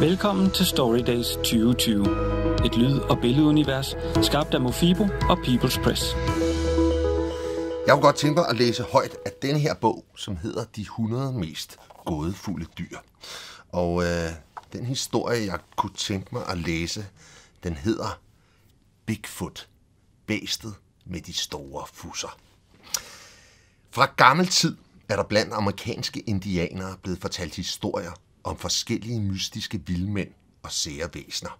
Velkommen til Storydays 2020. Et lyd- og billedunivers skabt af Mofibo og People's Press. Jeg kunne godt tænke mig at læse højt af den her bog, som hedder De 100 mest gådefulde dyr. Og øh, den historie, jeg kunne tænke mig at læse, den hedder Bigfoot, bæstet med de store fusser. Fra gammel tid er der blandt amerikanske indianere blevet fortalt historier om forskellige mystiske vildmænd og sære væsner.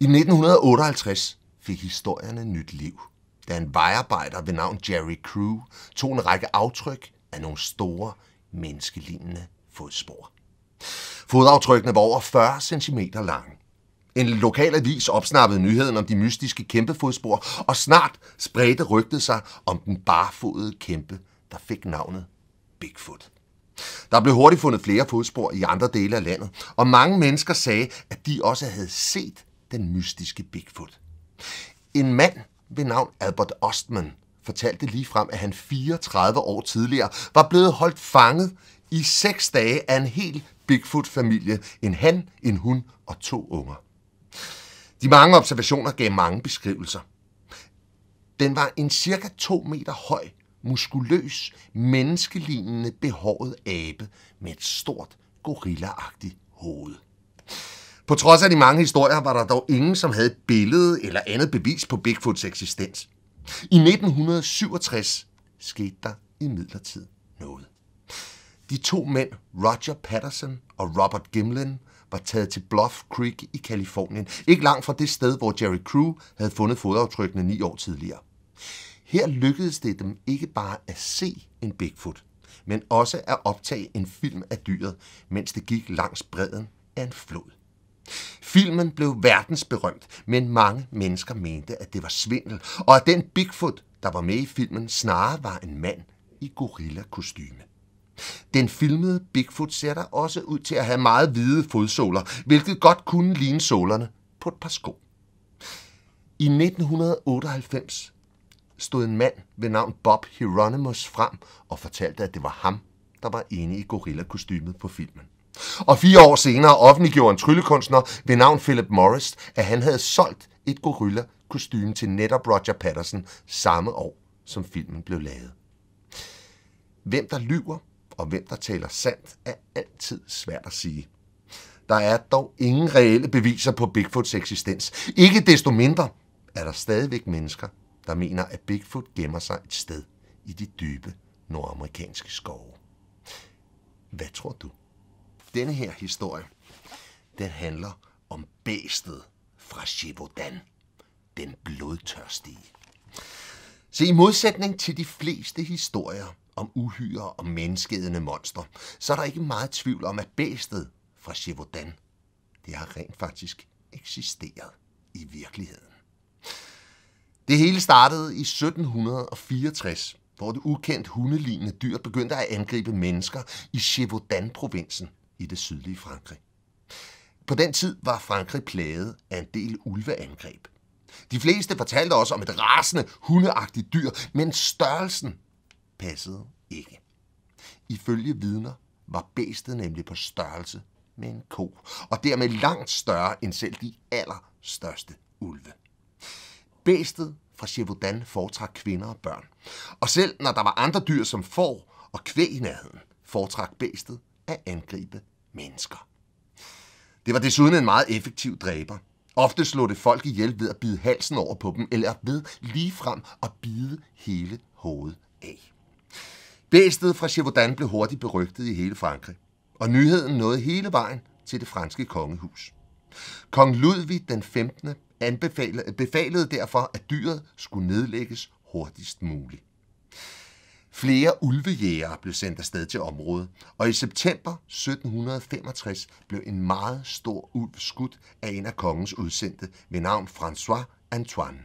I 1958 fik historierne nyt liv, da en vejarbejder ved navn Jerry Crew tog en række aftryk af nogle store, menneskelignende fodspor. Fodaftrykkene var over 40 cm lange. En lokal avis opsnappede nyheden om de mystiske kæmpefodspor, og snart spredte rygtet sig om den barfodede kæmpe, der fik navnet Bigfoot. Der blev hurtigt fundet flere fodspor i andre dele af landet, og mange mennesker sagde, at de også havde set den mystiske Bigfoot. En mand ved navn Albert Ostman fortalte lige frem, at han 34 år tidligere var blevet holdt fanget i seks dage af en hel Bigfoot-familie. En han, en hun og to unger. De mange observationer gav mange beskrivelser. Den var en cirka 2 meter høj muskuløs, menneskelignende behåret abe med et stort, gorillaagtigt hoved. På trods af de mange historier var der dog ingen, som havde et billede eller andet bevis på Bigfoots eksistens. I 1967 skete der i midlertid noget. De to mænd, Roger Patterson og Robert Gimlin, var taget til Bluff Creek i Kalifornien, ikke langt fra det sted, hvor Jerry Crew havde fundet fodaftrykkene ni år tidligere. Her lykkedes det dem ikke bare at se en Bigfoot, men også at optage en film af dyret, mens det gik langs bredden af en flod. Filmen blev verdensberømt, men mange mennesker mente, at det var svindel, og at den Bigfoot, der var med i filmen, snarere var en mand i gorilla-kostyme. Den filmede Bigfoot ser der også ud til at have meget hvide fodsåler, hvilket godt kunne ligne sålerne på et par sko. I 1998 stod en mand ved navn Bob Hieronymus frem og fortalte, at det var ham, der var inde i gorillakostymet på filmen. Og fire år senere offentliggjorde en tryllekunstner ved navn Philip Morris, at han havde solgt et gorilla kostume til netop Roger Patterson samme år, som filmen blev lavet. Hvem der lyver og hvem der taler sandt, er altid svært at sige. Der er dog ingen reelle beviser på Bigfoots eksistens. Ikke desto mindre er der stadigvæk mennesker, der mener, at Bigfoot gemmer sig et sted i de dybe nordamerikanske skove. Hvad tror du? Denne her historie, den handler om bæstet fra Shibodan, den blodtørstige. Så i modsætning til de fleste historier om uhyre og menneskeædende monster, så er der ikke meget tvivl om, at bæstet fra Shibodan, det har rent faktisk eksisteret i virkeligheden. Det hele startede i 1764, hvor et ukendt hundelignende dyr begyndte at angribe mennesker i chevaudan provinsen i det sydlige Frankrig. På den tid var Frankrig plaget af en del ulveangreb. De fleste fortalte også om et rasende, hundeagtigt dyr, men størrelsen passede ikke. Ifølge vidner var bæstet nemlig på størrelse med en ko, og dermed langt større end selv de allerstørste ulve. Bæstet fra Chevaudan foretrak kvinder og børn. Og selv når der var andre dyr som får og kvæg i nærheden, foretrak bæstet at angribe mennesker. Det var desuden en meget effektiv dræber. Ofte slog det folk ihjel ved at bide halsen over på dem, eller ved frem at bide hele hovedet af. Bæstet fra Chevaudan blev hurtigt berygtet i hele Frankrig, og nyheden nåede hele vejen til det franske kongehus. Kong Ludvig den 15 anbefalede, befalede derfor, at dyret skulle nedlægges hurtigst muligt. Flere ulvejæger blev sendt afsted til området, og i september 1765 blev en meget stor ulv skudt af en af kongens udsendte ved navn François Antoine.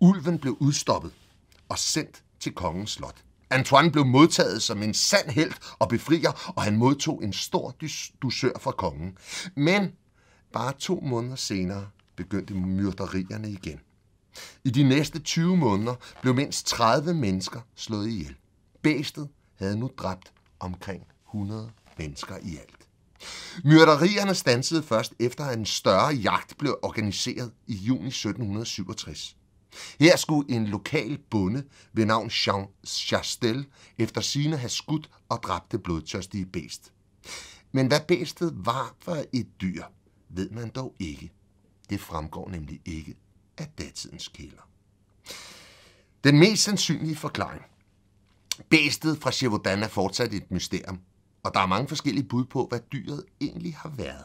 Ulven blev udstoppet og sendt til kongens slot. Antoine blev modtaget som en sand held og befrier, og han modtog en stor dusør fra kongen. Men bare to måneder senere begyndte myrderierne igen. I de næste 20 måneder blev mindst 30 mennesker slået ihjel. Bæstet havde nu dræbt omkring 100 mennesker i alt. Myrderierne stansede først efter, at en større jagt blev organiseret i juni 1767. Her skulle en lokal bonde ved navn Jean Chastel efter sine have skudt og dræbt det blodtørstige bæst. Men hvad bæstet var for et dyr, ved man dog ikke. Det fremgår nemlig ikke af datidens kilder. Den mest sandsynlige forklaring. Bæstet fra Shevodan er fortsat et mysterium, og der er mange forskellige bud på, hvad dyret egentlig har været.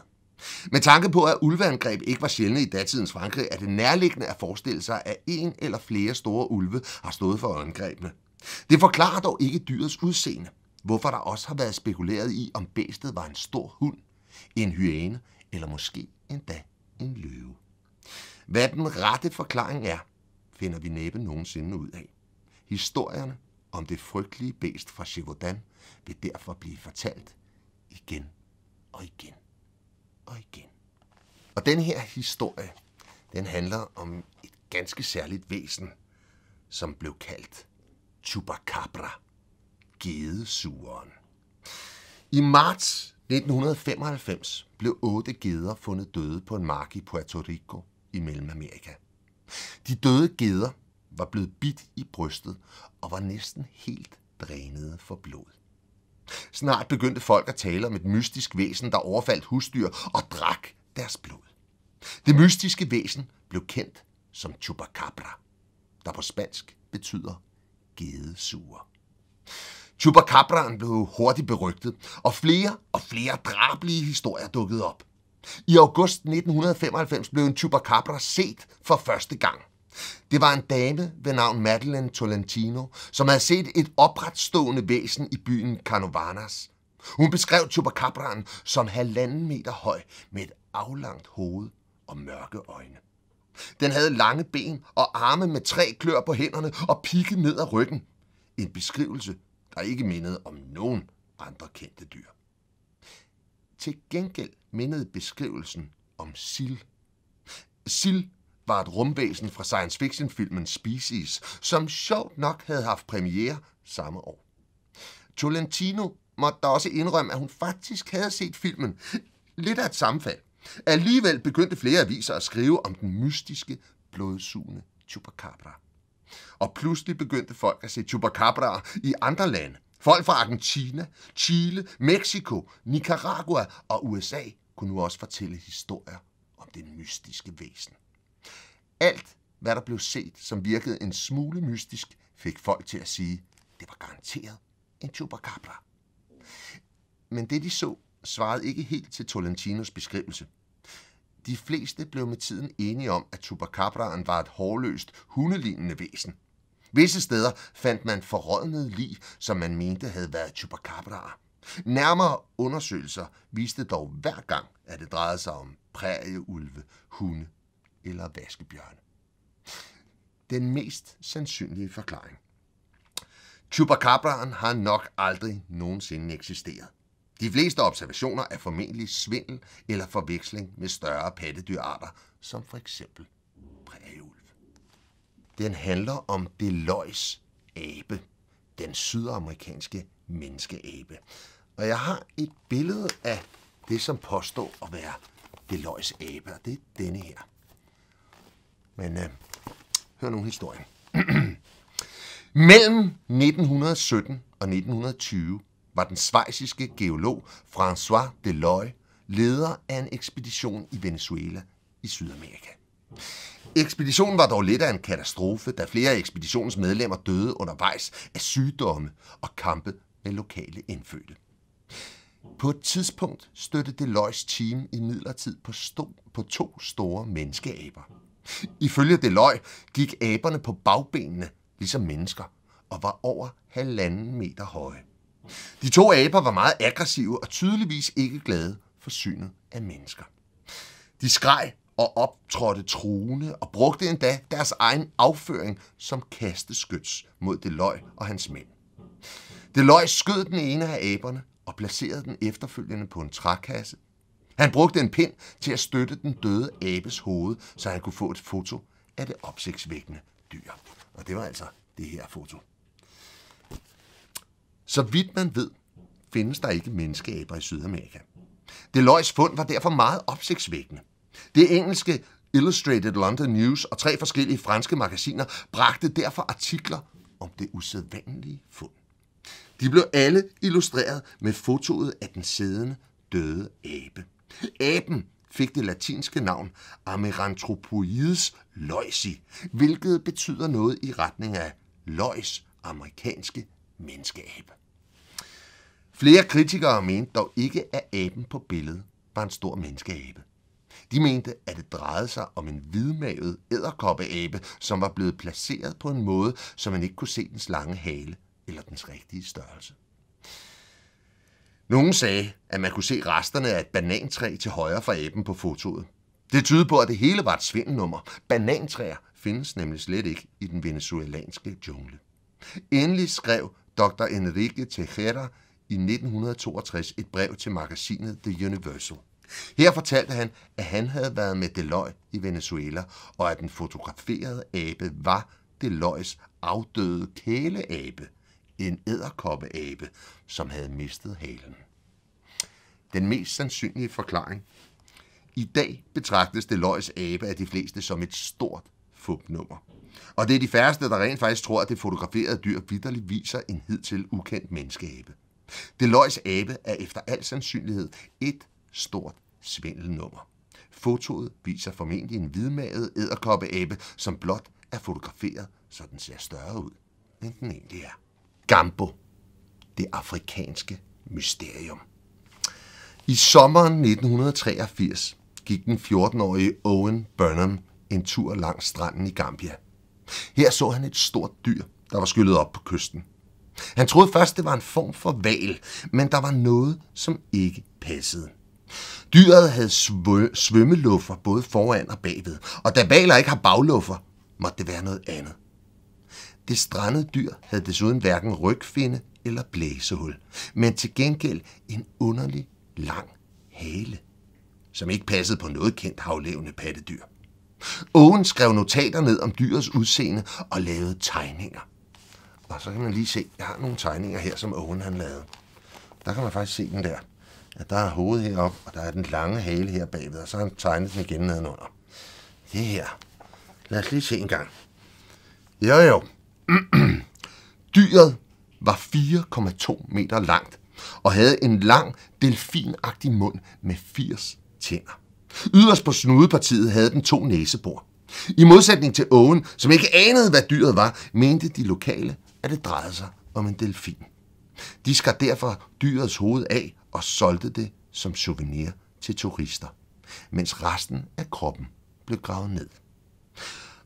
Med tanke på, at ulveangreb ikke var sjældne i datidens Frankrig, er det nærliggende at forestille sig, at en eller flere store ulve har stået for angrebene. Det forklarer dog ikke dyrets udseende, hvorfor der også har været spekuleret i, om bæstet var en stor hund, en hyæne eller måske endda en løve. Hvad den rette forklaring er, finder vi næppe nogensinde ud af. Historierne om det frygtelige bæst fra Chevaudan vil derfor blive fortalt igen og igen og igen. Og den her historie, den handler om et ganske særligt væsen, som blev kaldt Chupacabra, gedesugeren. I marts 1995 blev otte geder fundet døde på en mark i Puerto Rico i Mellemamerika. De døde geder var blevet bidt i brystet og var næsten helt drænede for blod. Snart begyndte folk at tale om et mystisk væsen, der overfaldt husdyr og drak deres blod. Det mystiske væsen blev kendt som chupacabra, der på spansk betyder gedesuger. Chupacabraen blev hurtigt berygtet, og flere og flere drabelige historier dukkede op. I august 1995 blev en chupacabra set for første gang. Det var en dame ved navn Madeleine Tolentino, som havde set et opretstående væsen i byen Canovanas. Hun beskrev chupacabraen som halvanden meter høj med et aflangt hoved og mørke øjne. Den havde lange ben og arme med tre klør på hænderne og pigge ned ad ryggen. En beskrivelse, der ikke mindede om nogen andre kendte dyr. Til gengæld mindede beskrivelsen om sil. Sil var et rumvæsen fra science fiction-filmen Species, som sjovt nok havde haft premiere samme år. Tolentino måtte da også indrømme, at hun faktisk havde set filmen. Lidt af et sammenfald. Alligevel begyndte flere aviser at skrive om den mystiske, blodsugende chupacabra. Og pludselig begyndte folk at se chupacabra i andre lande. Folk fra Argentina, Chile, Mexico, Nicaragua og USA kunne nu også fortælle historier om det mystiske væsen. Alt, hvad der blev set, som virkede en smule mystisk, fik folk til at sige, det var garanteret en chupacabra. Men det, de så, svarede ikke helt til Tolentinos beskrivelse – de fleste blev med tiden enige om, at Tupacabraen var et hårløst, hundelignende væsen. Visse steder fandt man forrådnede lig, som man mente havde været chupacabraer. Nærmere undersøgelser viste dog hver gang, at det drejede sig om prærieulve, hunde eller vaskebjørne. Den mest sandsynlige forklaring. Chupacabraen har nok aldrig nogensinde eksisteret. De fleste observationer er formentlig svindel eller forveksling med større pattedyrarter, som for eksempel prærieulv. Den handler om Deloys abe, den sydamerikanske menneskeabe. Og jeg har et billede af det, som påstår at være Deloys abe, og det er denne her. Men øh, hør nu historien. Mellem 1917 og 1920 var den svejsiske geolog François Deloy leder af en ekspedition i Venezuela i Sydamerika. Ekspeditionen var dog lidt af en katastrofe, da flere af ekspeditionens medlemmer døde undervejs af sygdomme og kampe med lokale indfødte. På et tidspunkt støttede Deloys team i midlertid på, sto, på to store menneskeaber. Ifølge Deloy gik aberne på bagbenene, ligesom mennesker, og var over halvanden meter høje. De to aber var meget aggressive og tydeligvis ikke glade for synet af mennesker. De skreg og optrådte truende og brugte endda deres egen afføring som kasteskyts mod Deloy og hans mænd. Deloy skød den ene af aberne og placerede den efterfølgende på en trækasse. Han brugte en pind til at støtte den døde abes hoved, så han kunne få et foto af det opsigtsvækkende dyr. Og det var altså det her foto. Så vidt man ved, findes der ikke menneskeaber i Sydamerika. Deloittes fund var derfor meget opsigtsvækkende. Det engelske Illustrated London News og tre forskellige franske magasiner bragte derfor artikler om det usædvanlige fund. De blev alle illustreret med fotoet af den siddende døde abe. Aben fik det latinske navn Ameranthropoides loisi, hvilket betyder noget i retning af løjs amerikanske menneskeabe. Flere kritikere mente dog ikke, at aben på billedet var en stor menneskeabe. De mente, at det drejede sig om en hvidmavet æderkoppeabe, som var blevet placeret på en måde, så man ikke kunne se dens lange hale eller dens rigtige størrelse. Nogle sagde, at man kunne se resterne af et banantræ til højre for aben på fotoet. Det tyder på, at det hele var et svindelnummer. Banantræer findes nemlig slet ikke i den venezuelanske jungle. Endelig skrev dr. Enrique Tejera i 1962 et brev til magasinet The Universal. Her fortalte han, at han havde været med Deloy i Venezuela, og at den fotograferede abe var Deloys afdøde kæleabe, en æderkoppeabe, som havde mistet halen. Den mest sandsynlige forklaring. I dag betragtes Deloys abe af de fleste som et stort fupnummer. Og det er de færreste, der rent faktisk tror, at det fotograferede dyr vidderligt viser en hidtil ukendt menneskeabe. Delois abe er efter al sandsynlighed et stort svindelnummer. Fotoet viser formentlig en hvidmaget æderkoppeabe, som blot er fotograferet, så den ser større ud, end den egentlig er. Gambo. Det afrikanske mysterium. I sommeren 1983 gik den 14-årige Owen Burnham en tur langs stranden i Gambia. Her så han et stort dyr, der var skyllet op på kysten. Han troede først, det var en form for val, men der var noget, som ikke passede. Dyret havde svø- svømmeluffer både foran og bagved, og da valer ikke har bagluffer, måtte det være noget andet. Det strandede dyr havde desuden hverken rygfinde eller blæsehul, men til gengæld en underlig lang hale, som ikke passede på noget kendt havlevende pattedyr. Owen skrev notater ned om dyrets udseende og lavede tegninger. Og så kan man lige se, jeg har nogle tegninger her, som Owen han lavede. Der kan man faktisk se den der. At der er hovedet heroppe, og der er den lange hale her bagved, og så har han tegnet den igen nedenunder. Det her. Lad os lige se en gang. Jo jo. Dyret var 4,2 meter langt, og havde en lang, delfinagtig mund med 80 tænder. Yderst på snudepartiet havde den to næsebor. I modsætning til Owen, som ikke anede, hvad dyret var, mente de lokale, at det drejede sig om en delfin. De skar derfor dyrets hoved af og solgte det som souvenir til turister, mens resten af kroppen blev gravet ned.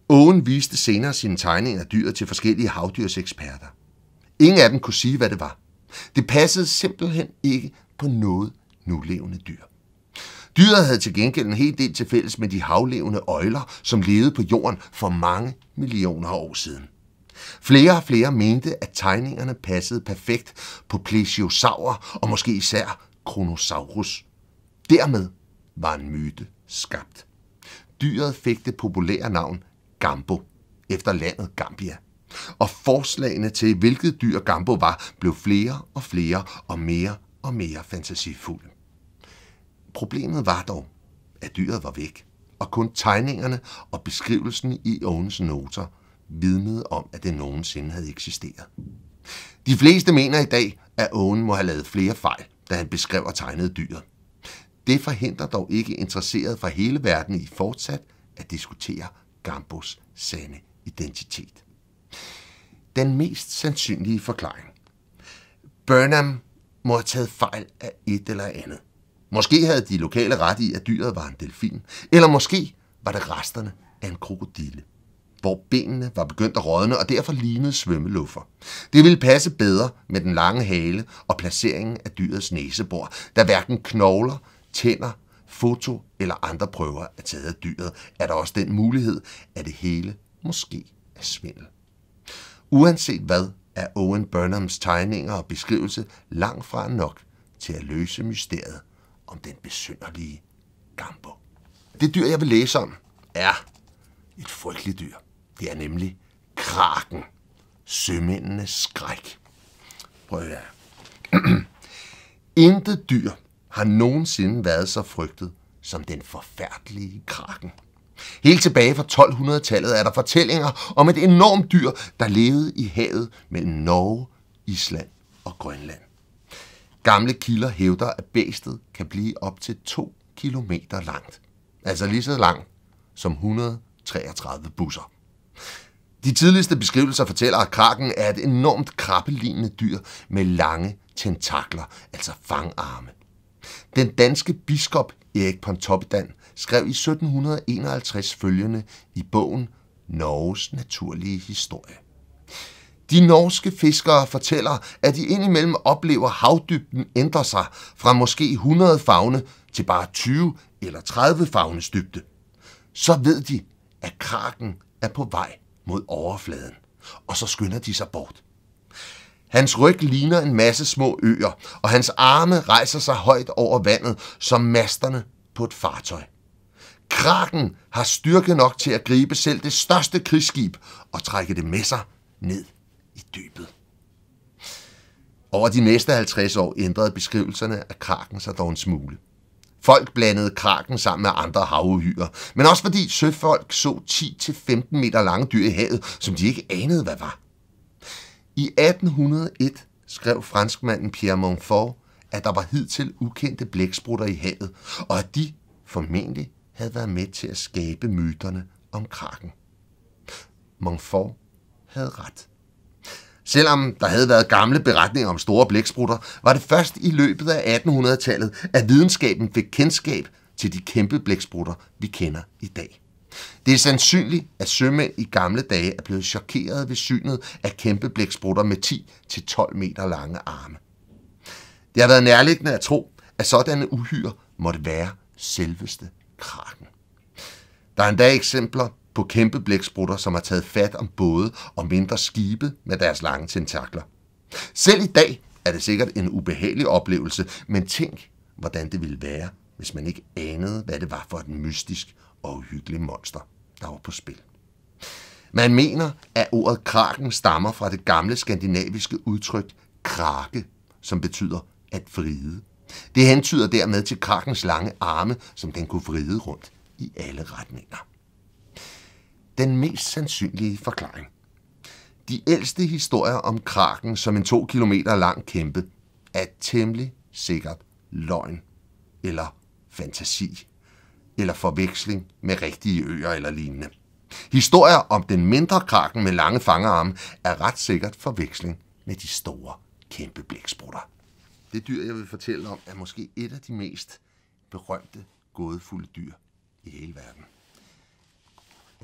Ågen viste senere sine tegninger af dyret til forskellige havdyrseksperter. Ingen af dem kunne sige, hvad det var. Det passede simpelthen ikke på noget nulevende dyr. Dyret havde til gengæld en hel del til fælles med de havlevende øjler, som levede på jorden for mange millioner år siden. Flere og flere mente, at tegningerne passede perfekt på plesiosaurer og måske især Kronosaurus. Dermed var en myte skabt. Dyret fik det populære navn Gambo, efter landet Gambia. Og forslagene til, hvilket dyr Gambo var, blev flere og flere og mere og mere fantasifulde. Problemet var dog, at dyret var væk, og kun tegningerne og beskrivelsen i Owens noter – vidnede om, at det nogensinde havde eksisteret. De fleste mener i dag, at Owen må have lavet flere fejl, da han beskrev og tegnede dyret. Det forhindrer dog ikke interesserede fra hele verden i fortsat at diskutere Gambos sande identitet. Den mest sandsynlige forklaring. Burnham må have taget fejl af et eller andet. Måske havde de lokale ret i, at dyret var en delfin, eller måske var det resterne af en krokodille hvor benene var begyndt at rådne og derfor lignede svømmeluffer. Det ville passe bedre med den lange hale og placeringen af dyrets næsebor, da hverken knogler, tænder, foto eller andre prøver er taget af dyret, er der også den mulighed, at det hele måske er svindel. Uanset hvad, er Owen Burnhams tegninger og beskrivelse langt fra nok til at løse mysteriet om den besynderlige Gambo. Det dyr, jeg vil læse om, er et frygteligt dyr. Det er nemlig kraken. Sømændenes skræk. Prøv at Intet dyr har nogensinde været så frygtet som den forfærdelige kraken. Helt tilbage fra 1200-tallet er der fortællinger om et enormt dyr, der levede i havet mellem Norge, Island og Grønland. Gamle kilder hævder, at bæstet kan blive op til 2 km langt. Altså lige så langt som 133 busser. De tidligste beskrivelser fortæller, at kraken er et enormt krabbelignende dyr med lange tentakler, altså fangarme. Den danske biskop Erik Pontoppidan skrev i 1751 følgende i bogen Norges naturlige historie. De norske fiskere fortæller, at de indimellem oplever havdybden ændre sig fra måske 100 fagne til bare 20 eller 30 fagnes dybde. Så ved de, at kraken er på vej mod overfladen, og så skynder de sig bort. Hans ryg ligner en masse små øer, og hans arme rejser sig højt over vandet som masterne på et fartøj. Kraken har styrke nok til at gribe selv det største krigsskib og trække det med sig ned i dybet. Over de næste 50 år ændrede beskrivelserne af kraken sig dog en smule. Folk blandede kraken sammen med andre havuhyre, men også fordi søfolk så 10-15 meter lange dyr i havet, som de ikke anede, hvad var. I 1801 skrev franskmanden Pierre Montfort, at der var hidtil ukendte blæksprutter i havet, og at de formentlig havde været med til at skabe myterne om kraken. Montfort havde ret. Selvom der havde været gamle beretninger om store blæksprutter, var det først i løbet af 1800-tallet, at videnskaben fik kendskab til de kæmpe blæksprutter, vi kender i dag. Det er sandsynligt, at sømænd i gamle dage er blevet chokeret ved synet af kæmpe blæksprutter med 10-12 meter lange arme. Det har været nærliggende at tro, at sådanne uhyre måtte være selveste kraken. Der er endda eksempler på kæmpe blæksprutter, som har taget fat om både og mindre skibe med deres lange tentakler. Selv i dag er det sikkert en ubehagelig oplevelse, men tænk, hvordan det ville være, hvis man ikke anede, hvad det var for et mystisk og uhyggeligt monster, der var på spil. Man mener, at ordet kraken stammer fra det gamle skandinaviske udtryk krake, som betyder at vride. Det hentyder dermed til krakens lange arme, som den kunne vride rundt i alle retninger den mest sandsynlige forklaring. De ældste historier om kraken som en to kilometer lang kæmpe er temmelig sikkert løgn eller fantasi eller forveksling med rigtige øer eller lignende. Historier om den mindre kraken med lange fangerarme er ret sikkert forveksling med de store kæmpe blæksprutter. Det dyr, jeg vil fortælle om, er måske et af de mest berømte gådefulde dyr i hele verden.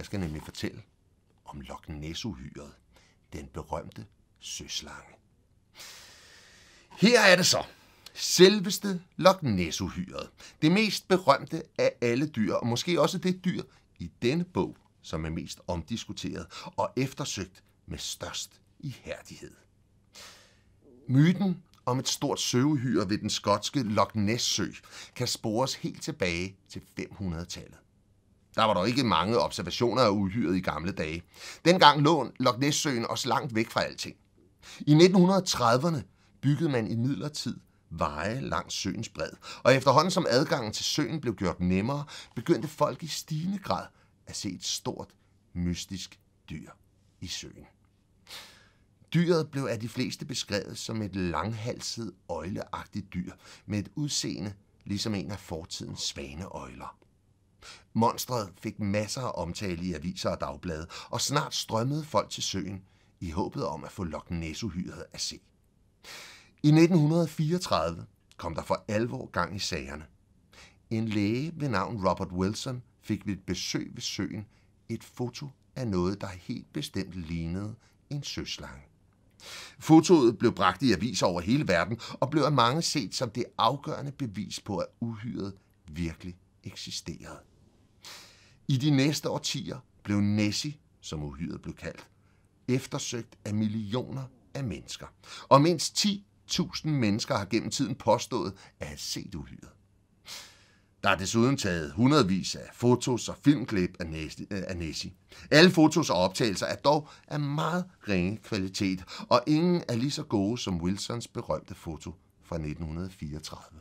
Jeg skal nemlig fortælle om Loch Loknæsuhyret, den berømte søslange. Her er det så. Selveste Loch Loknæsuhyret. Det mest berømte af alle dyr, og måske også det dyr i denne bog, som er mest omdiskuteret og eftersøgt med størst ihærdighed. Myten om et stort søvehyre ved den skotske Loch Ness-sø kan spores helt tilbage til 500-tallet. Der var dog ikke mange observationer af uhyret i gamle dage. Dengang lå Loch også langt væk fra alting. I 1930'erne byggede man i midlertid veje langs søens bred, og efterhånden som adgangen til søen blev gjort nemmere, begyndte folk i stigende grad at se et stort, mystisk dyr i søen. Dyret blev af de fleste beskrevet som et langhalset, øjleagtigt dyr med et udseende ligesom en af fortidens svaneøjler. Monstret fik masser af omtale i aviser og dagblade, og snart strømmede folk til søen i håbet om at få Loch Nessuhyret at se. I 1934 kom der for alvor gang i sagerne. En læge ved navn Robert Wilson fik ved et besøg ved søen et foto af noget, der helt bestemt lignede en søslange. Fotoet blev bragt i aviser over hele verden og blev af mange set som det afgørende bevis på, at uhyret virkelig eksisterede. I de næste årtier blev Nessie, som uhyret blev kaldt, eftersøgt af millioner af mennesker. Og mindst 10.000 mennesker har gennem tiden påstået at have set uhyret. Der er desuden taget hundredvis af fotos og filmklip øh, af Nessie. Alle fotos og optagelser er dog af meget ringe kvalitet, og ingen er lige så gode som Wilsons berømte foto fra 1934.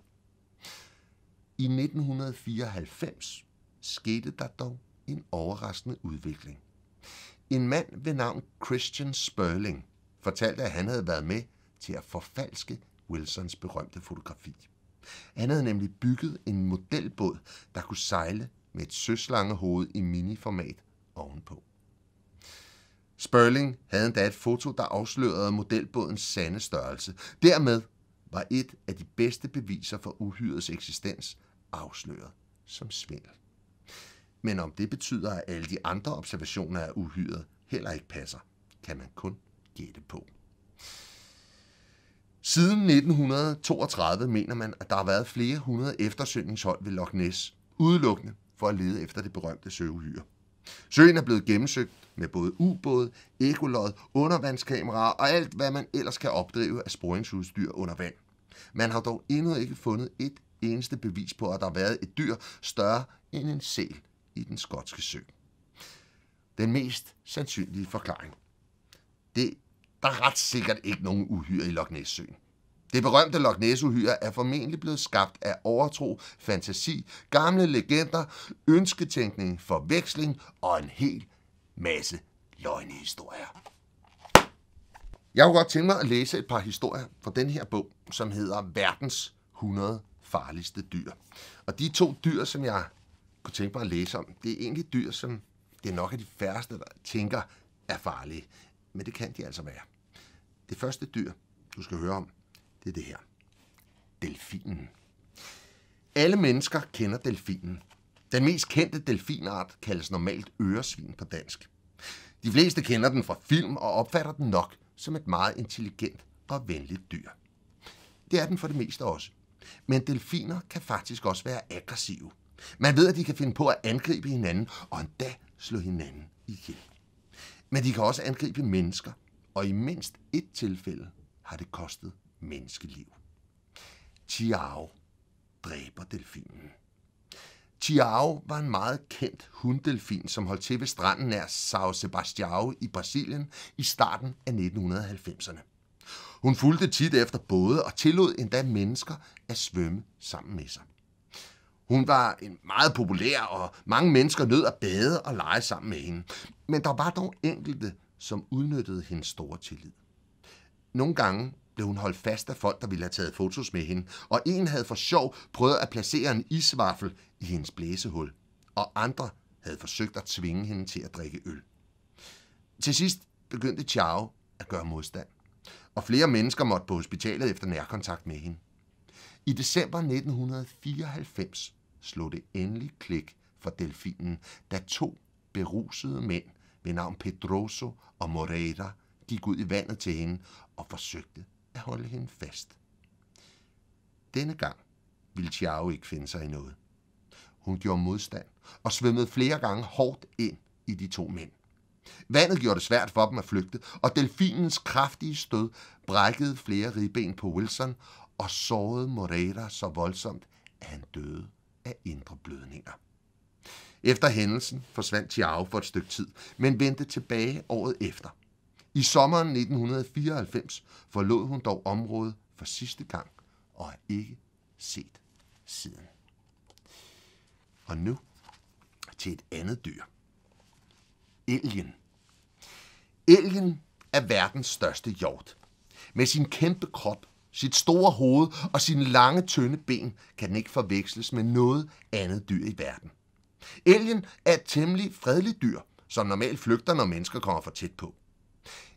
I 1994 skete der dog en overraskende udvikling. En mand ved navn Christian Sperling fortalte, at han havde været med til at forfalske Wilsons berømte fotografi. Han havde nemlig bygget en modelbåd, der kunne sejle med et søslangehoved i miniformat ovenpå. Sperling havde endda et foto, der afslørede modelbådens sande størrelse. Dermed var et af de bedste beviser for uhyrets eksistens afsløret som svindel. Men om det betyder, at alle de andre observationer af uhyret heller ikke passer, kan man kun gætte på. Siden 1932 mener man, at der har været flere hundrede eftersøgningshold ved Loch Ness, udelukkende for at lede efter det berømte søuhyre. Søen er blevet gennemsøgt med både ubåd, ekolod, undervandskameraer og alt, hvad man ellers kan opdrive af sporingsudstyr under vand. Man har dog endnu ikke fundet et eneste bevis på, at der har været et dyr større end en sæl i den skotske sø. Den mest sandsynlige forklaring. Det der er ret sikkert ikke nogen uhyre i Loch Ness-søen. Det berømte Loch Ness-uhyre er formentlig blevet skabt af overtro, fantasi, gamle legender, ønsketænkning, forveksling og en hel masse løgnehistorier. Jeg kunne godt tænke mig at læse et par historier fra den her bog, som hedder Verdens 100 farligste dyr. Og de to dyr, som jeg kunne tænke mig at læse om, det er egentlig dyr, som det er nok af de færreste, der tænker er farlige. Men det kan de altså være. Det første dyr, du skal høre om, det er det her. Delfinen. Alle mennesker kender delfinen. Den mest kendte delfinart kaldes normalt øresvin på dansk. De fleste kender den fra film og opfatter den nok som et meget intelligent og venligt dyr. Det er den for det meste også. Men delfiner kan faktisk også være aggressive. Man ved, at de kan finde på at angribe hinanden, og endda slå hinanden ihjel. Men de kan også angribe mennesker, og i mindst et tilfælde har det kostet menneskeliv. Tiao dræber delfinen. Tiao var en meget kendt hunddelfin, som holdt til ved stranden nær São Sebastião i Brasilien i starten af 1990'erne. Hun fulgte tit efter både og tillod endda mennesker at svømme sammen med sig. Hun var en meget populær, og mange mennesker nød at bade og lege sammen med hende. Men der var dog enkelte, som udnyttede hendes store tillid. Nogle gange blev hun holdt fast af folk, der ville have taget fotos med hende, og en havde for sjov prøvet at placere en isvaffel i hendes blæsehul, og andre havde forsøgt at tvinge hende til at drikke øl. Til sidst begyndte Chao at gøre modstand, og flere mennesker måtte på hospitalet efter nærkontakt med hende. I december 1994 slog det endelig klik for delfinen, da to berusede mænd ved navn Pedroso og Moreira gik ud i vandet til hende og forsøgte at holde hende fast. Denne gang ville Chiao ikke finde sig i noget. Hun gjorde modstand og svømmede flere gange hårdt ind i de to mænd. Vandet gjorde det svært for dem at flygte, og delfinens kraftige stød brækkede flere ribben på Wilson og sårede Moreira så voldsomt, at han døde af indre blødninger. Efter hændelsen forsvandt Tiao for et stykke tid, men vendte tilbage året efter. I sommeren 1994 forlod hun dog området for sidste gang og er ikke set siden. Og nu til et andet dyr. Elgen. Elgen er verdens største hjort. Med sin kæmpe krop sit store hoved og sine lange, tynde ben kan den ikke forveksles med noget andet dyr i verden. Elgen er et temmelig fredeligt dyr, som normalt flygter, når mennesker kommer for tæt på.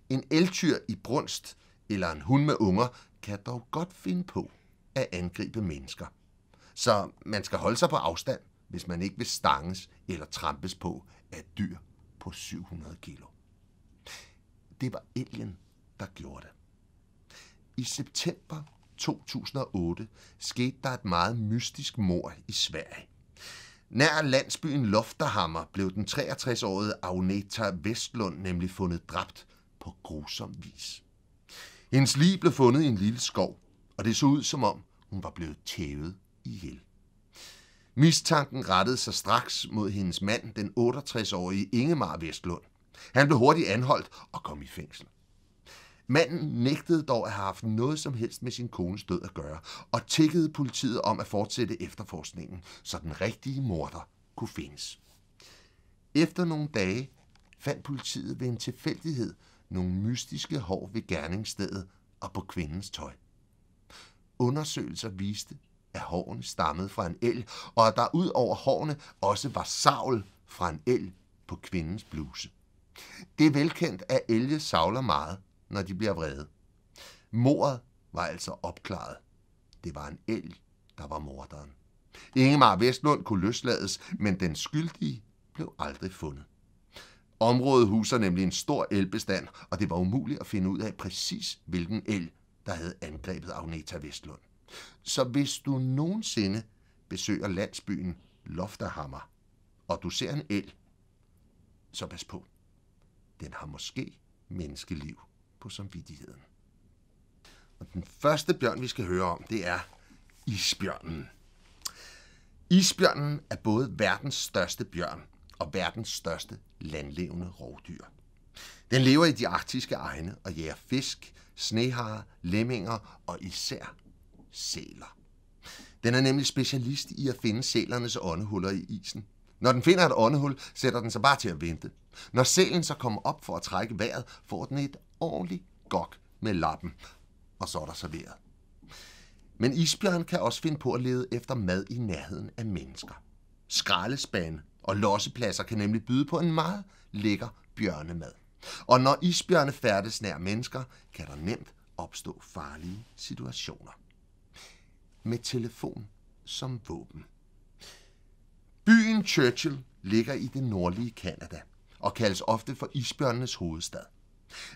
En eltyr i brunst eller en hund med unger kan dog godt finde på at angribe mennesker. Så man skal holde sig på afstand, hvis man ikke vil stanges eller trampes på af dyr på 700 kilo. Det var elgen, der gjorde det. I september 2008 skete der et meget mystisk mor i Sverige. Nær landsbyen Lofterhammer blev den 63-årige Agneta Vestlund nemlig fundet dræbt på grusom vis. Hendes lig blev fundet i en lille skov, og det så ud som om, hun var blevet tævet ihjel. Mistanken rettede sig straks mod hendes mand, den 68-årige Ingemar Vestlund. Han blev hurtigt anholdt og kom i fængsel. Manden nægtede dog at have haft noget som helst med sin kones død at gøre, og tækkede politiet om at fortsætte efterforskningen, så den rigtige morder kunne findes. Efter nogle dage fandt politiet ved en tilfældighed nogle mystiske hår ved gerningsstedet og på kvindens tøj. Undersøgelser viste, at hårene stammede fra en el, og at der ud over hårene også var savl fra en el på kvindens bluse. Det er velkendt, at elge savler meget, når de bliver vrede. Mordet var altså opklaret. Det var en el, der var morderen. Ingemar Vestlund kunne løslades, men den skyldige blev aldrig fundet. Området huser nemlig en stor elbestand, og det var umuligt at finde ud af præcis, hvilken el, der havde angrebet Agneta Vestlund. Så hvis du nogensinde besøger landsbyen Lofterhammer, og du ser en el, så pas på. Den har måske menneskeliv på samvittigheden. Og den første bjørn, vi skal høre om, det er isbjørnen. Isbjørnen er både verdens største bjørn og verdens største landlevende rovdyr. Den lever i de arktiske egne og jager fisk, snehare, lemminger og især sæler. Den er nemlig specialist i at finde sælernes åndehuller i isen. Når den finder et åndehul, sætter den sig bare til at vente. Når sælen så kommer op for at trække vejret, får den et ordentlig gok med lappen, og så er der serveret. Men isbjørn kan også finde på at lede efter mad i nærheden af mennesker. Skraldespande og lossepladser kan nemlig byde på en meget lækker bjørnemad. Og når isbjørne færdes nær mennesker, kan der nemt opstå farlige situationer. Med telefon som våben. Byen Churchill ligger i det nordlige Kanada og kaldes ofte for isbjørnenes hovedstad.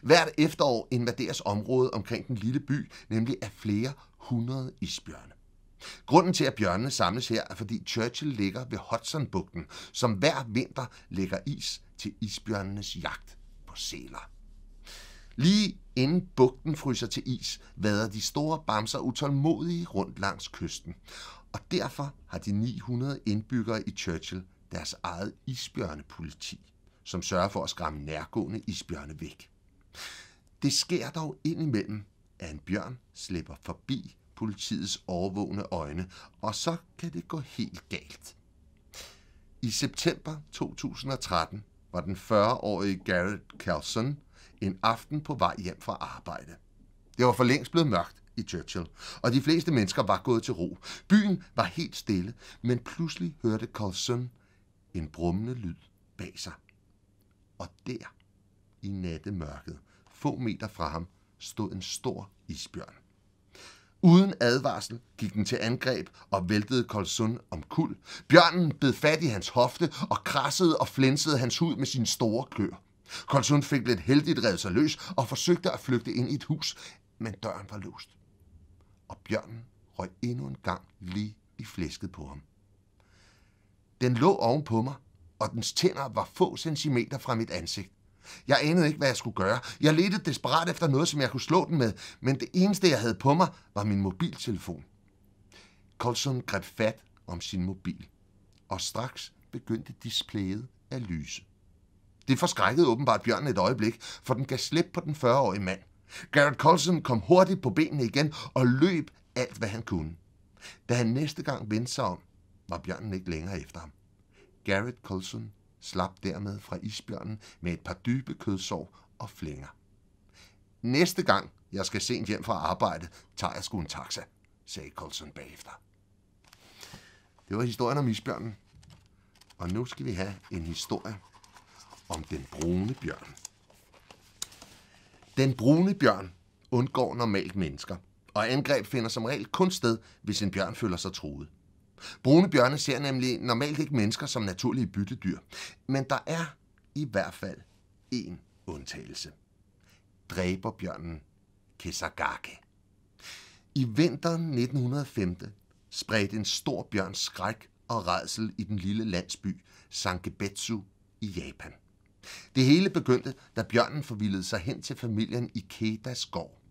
Hvert efterår invaderes området omkring den lille by, nemlig af flere hundrede isbjørne. Grunden til, at bjørnene samles her, er fordi Churchill ligger ved Hudsonbugten, som hver vinter lægger is til isbjørnenes jagt på sæler. Lige inden bugten fryser til is, vader de store bamser utålmodige rundt langs kysten. Og derfor har de 900 indbyggere i Churchill deres eget isbjørnepoliti, som sørger for at skræmme nærgående isbjørne væk. Det sker dog indimellem, at en bjørn slipper forbi politiets overvågne øjne, og så kan det gå helt galt. I september 2013 var den 40-årige Garrett Carlson en aften på vej hjem fra arbejde. Det var for længst blevet mørkt i Churchill, og de fleste mennesker var gået til ro. Byen var helt stille, men pludselig hørte Carlson en brummende lyd bag sig. Og der, i nattemørket, få meter fra ham stod en stor isbjørn. Uden advarsel gik den til angreb og væltede Kolsund om kul. Bjørnen bed fat i hans hofte og krassede og flænsede hans hud med sine store klør. Kolsund fik lidt heldigt revet sig løs og forsøgte at flygte ind i et hus, men døren var låst. Og bjørnen røg endnu en gang lige i flæsket på ham. Den lå ovenpå mig, og dens tænder var få centimeter fra mit ansigt. Jeg anede ikke, hvad jeg skulle gøre. Jeg ledte desperat efter noget, som jeg kunne slå den med, men det eneste, jeg havde på mig, var min mobiltelefon. Colson greb fat om sin mobil, og straks begyndte displayet at lyse. Det forskrækkede åbenbart bjørnen et øjeblik, for den gav slip på den 40-årige mand. Garrett Colson kom hurtigt på benene igen og løb alt, hvad han kunne. Da han næste gang vendte sig om, var bjørnen ikke længere efter ham. Garrett Colson slap dermed fra isbjørnen med et par dybe kødsår og flænger. Næste gang jeg skal sent hjem fra arbejde, tager jeg sgu en taxa, sagde Colson bagefter. Det var historien om isbjørnen. Og nu skal vi have en historie om den brune bjørn. Den brune bjørn undgår normalt mennesker, og angreb finder som regel kun sted, hvis en bjørn føler sig truet. Brune bjørne ser nemlig normalt ikke mennesker som naturlige byttedyr, men der er i hvert fald en undtagelse. Dræberbjørnen Kesagake. I vinteren 1915 spredte en stor bjørn skræk og redsel i den lille landsby Sankebetsu i Japan. Det hele begyndte, da bjørnen forvildede sig hen til familien i Kedas gård.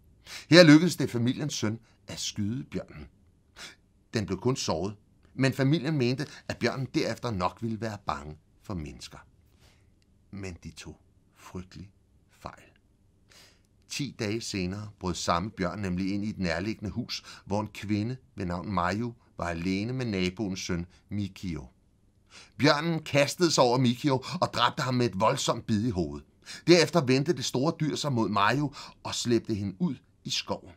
Her lykkedes det familiens søn at skyde bjørnen. Den blev kun såret men familien mente, at bjørnen derefter nok ville være bange for mennesker. Men de tog frygtelig fejl. Ti dage senere brød samme bjørn nemlig ind i et nærliggende hus, hvor en kvinde ved navn Maju var alene med naboens søn Mikio. Bjørnen kastede sig over Mikio og dræbte ham med et voldsomt bid i hovedet. Derefter vendte det store dyr sig mod Maju og slæbte hende ud i skoven.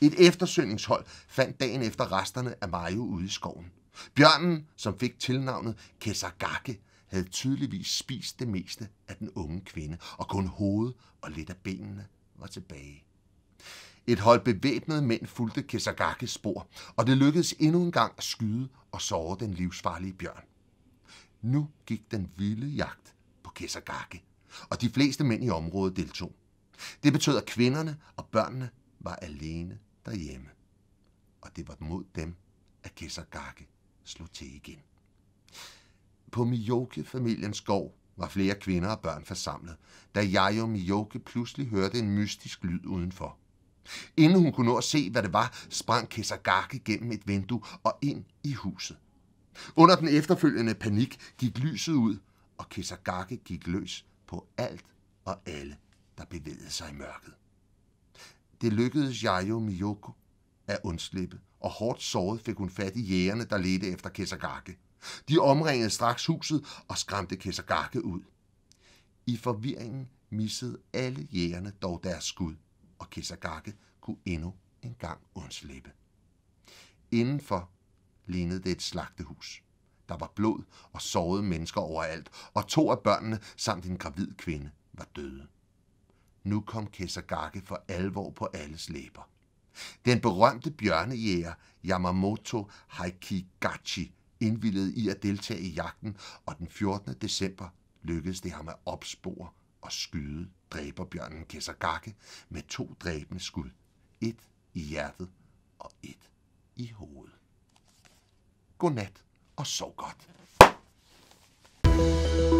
Et eftersøgningshold fandt dagen efter resterne af Mario ude i skoven. Bjørnen, som fik tilnavnet Kesagake, havde tydeligvis spist det meste af den unge kvinde, og kun hovedet og lidt af benene var tilbage. Et hold bevæbnede mænd fulgte Kesagakes spor, og det lykkedes endnu en gang at skyde og såre den livsfarlige bjørn. Nu gik den vilde jagt på Kesagake, og de fleste mænd i området deltog. Det betød, at kvinderne og børnene var alene derhjemme. Og det var mod dem, at Kesagake slog til igen. På Miyoke-familiens gård var flere kvinder og børn forsamlet, da og Miyoke pludselig hørte en mystisk lyd udenfor. Inden hun kunne nå at se, hvad det var, sprang Kesagake gennem et vindue og ind i huset. Under den efterfølgende panik gik lyset ud, og Kesagake gik løs på alt og alle, der bevægede sig i mørket. Det lykkedes Yayo Miyoko at undslippe, og hårdt såret fik hun fat i jægerne, der ledte efter Kesagake. De omringede straks huset og skræmte Kesagake ud. I forvirringen missede alle jægerne dog deres skud, og Kesagake kunne endnu en gang undslippe. Indenfor lignede det et slagtehus. Der var blod og sårede mennesker overalt, og to af børnene samt en gravid kvinde var døde. Nu kom Kesagake for alvor på alles læber. Den berømte bjørnejæger Yamamoto Haikigachi indvillede i at deltage i jagten, og den 14. december lykkedes det ham at opspore og skyde dræberbjørnen Kesagake med to dræbende skud. Et i hjertet og et i hovedet. Godnat og sov godt. thank you